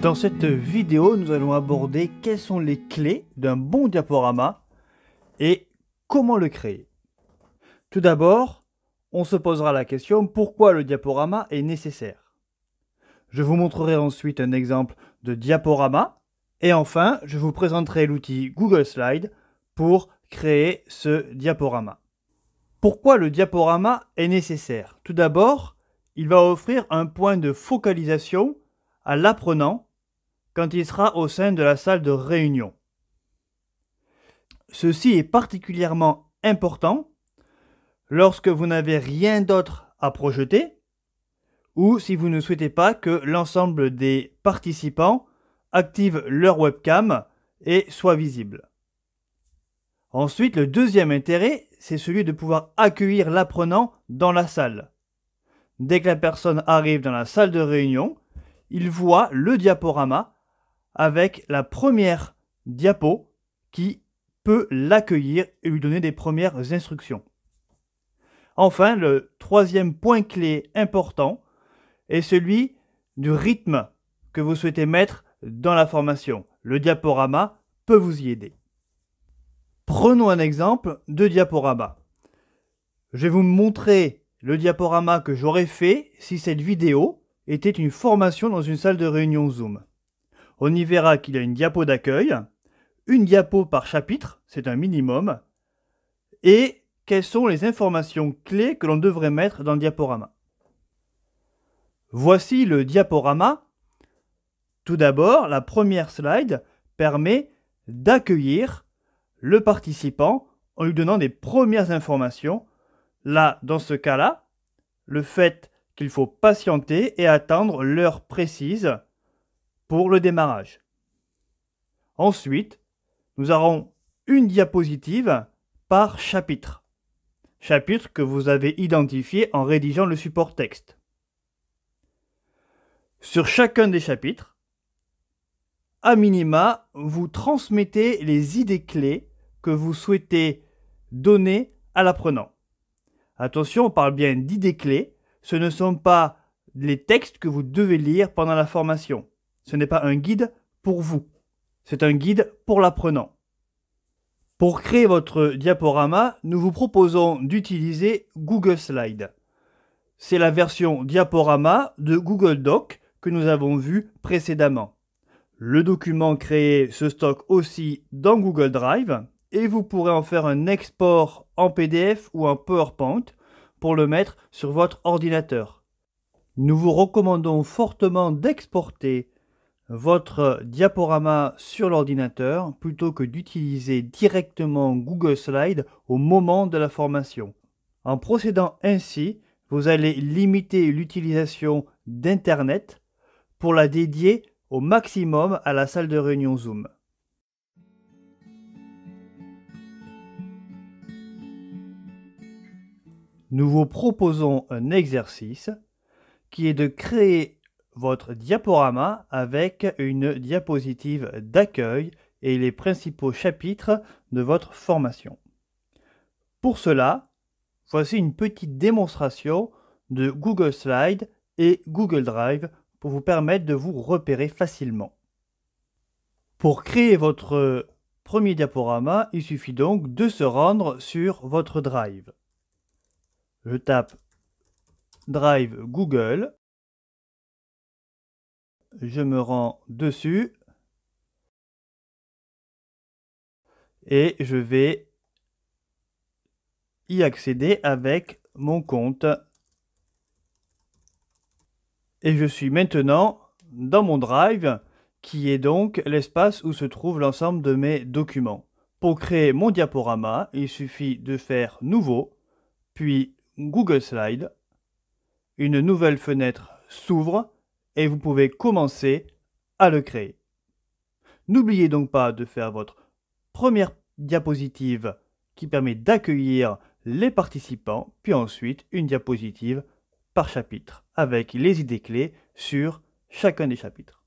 Dans cette vidéo, nous allons aborder quelles sont les clés d'un bon diaporama et comment le créer. Tout d'abord, on se posera la question pourquoi le diaporama est nécessaire. Je vous montrerai ensuite un exemple de diaporama et enfin, je vous présenterai l'outil Google Slide pour créer ce diaporama. Pourquoi le diaporama est nécessaire Tout d'abord, il va offrir un point de focalisation à l'apprenant quand il sera au sein de la salle de réunion. Ceci est particulièrement important lorsque vous n'avez rien d'autre à projeter ou si vous ne souhaitez pas que l'ensemble des participants activent leur webcam et soit visible. Ensuite, le deuxième intérêt, c'est celui de pouvoir accueillir l'apprenant dans la salle. Dès que la personne arrive dans la salle de réunion, il voit le diaporama avec la première diapo qui peut l'accueillir et lui donner des premières instructions. Enfin, le troisième point clé important est celui du rythme que vous souhaitez mettre dans la formation. Le diaporama peut vous y aider. Prenons un exemple de diaporama. Je vais vous montrer le diaporama que j'aurais fait si cette vidéo était une formation dans une salle de réunion Zoom. On y verra qu'il y a une diapo d'accueil, une diapo par chapitre, c'est un minimum, et quelles sont les informations clés que l'on devrait mettre dans le diaporama. Voici le diaporama. Tout d'abord, la première slide permet d'accueillir le participant en lui donnant des premières informations. Là, dans ce cas-là, le fait qu'il faut patienter et attendre l'heure précise pour le démarrage. Ensuite, nous aurons une diapositive par chapitre. Chapitre que vous avez identifié en rédigeant le support texte. Sur chacun des chapitres, à minima, vous transmettez les idées clés que vous souhaitez donner à l'apprenant. Attention, on parle bien d'idées clés. Ce ne sont pas les textes que vous devez lire pendant la formation. Ce n'est pas un guide pour vous, c'est un guide pour l'apprenant. Pour créer votre diaporama, nous vous proposons d'utiliser Google Slide. C'est la version diaporama de Google Doc que nous avons vue précédemment. Le document créé se stocke aussi dans Google Drive et vous pourrez en faire un export en PDF ou en PowerPoint pour le mettre sur votre ordinateur. Nous vous recommandons fortement d'exporter votre diaporama sur l'ordinateur plutôt que d'utiliser directement Google Slides au moment de la formation. En procédant ainsi, vous allez limiter l'utilisation d'Internet pour la dédier au maximum à la salle de réunion Zoom. Nous vous proposons un exercice qui est de créer votre diaporama avec une diapositive d'accueil et les principaux chapitres de votre formation. Pour cela, voici une petite démonstration de Google Slides et Google Drive pour vous permettre de vous repérer facilement. Pour créer votre premier diaporama, il suffit donc de se rendre sur votre Drive. Je tape Drive Google je me rends dessus et je vais y accéder avec mon compte. Et je suis maintenant dans mon drive qui est donc l'espace où se trouve l'ensemble de mes documents. Pour créer mon diaporama, il suffit de faire Nouveau, puis Google Slide. Une nouvelle fenêtre s'ouvre et vous pouvez commencer à le créer. N'oubliez donc pas de faire votre première diapositive qui permet d'accueillir les participants, puis ensuite une diapositive par chapitre avec les idées clés sur chacun des chapitres.